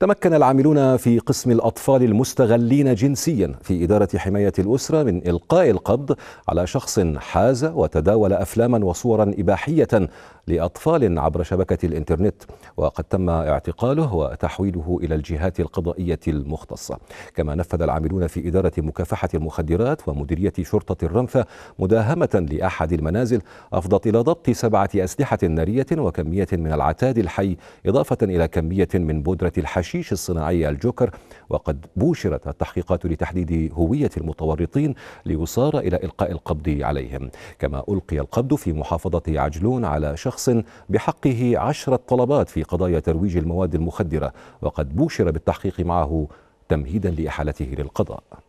تمكن العاملون في قسم الأطفال المستغلين جنسيا في إدارة حماية الأسرة من إلقاء القبض على شخص حاز وتداول أفلاما وصورا إباحية لأطفال عبر شبكة الإنترنت وقد تم اعتقاله وتحويله إلى الجهات القضائية المختصة كما نفذ العاملون في إدارة مكافحة المخدرات ومديرية شرطة الرنفة مداهمة لأحد المنازل أفضت إلى ضبط سبعة أسلحة نارية وكمية من العتاد الحي إضافة إلى كمية من بودرة الحشيش الحشيش الصناعي الجوكر وقد بوشرت التحقيقات لتحديد هوية المتورطين ليصار إلى إلقاء القبض عليهم كما ألقي القبض في محافظة عجلون على شخص بحقه عشرة طلبات في قضايا ترويج المواد المخدرة وقد بوشر بالتحقيق معه تمهيدا لإحالته للقضاء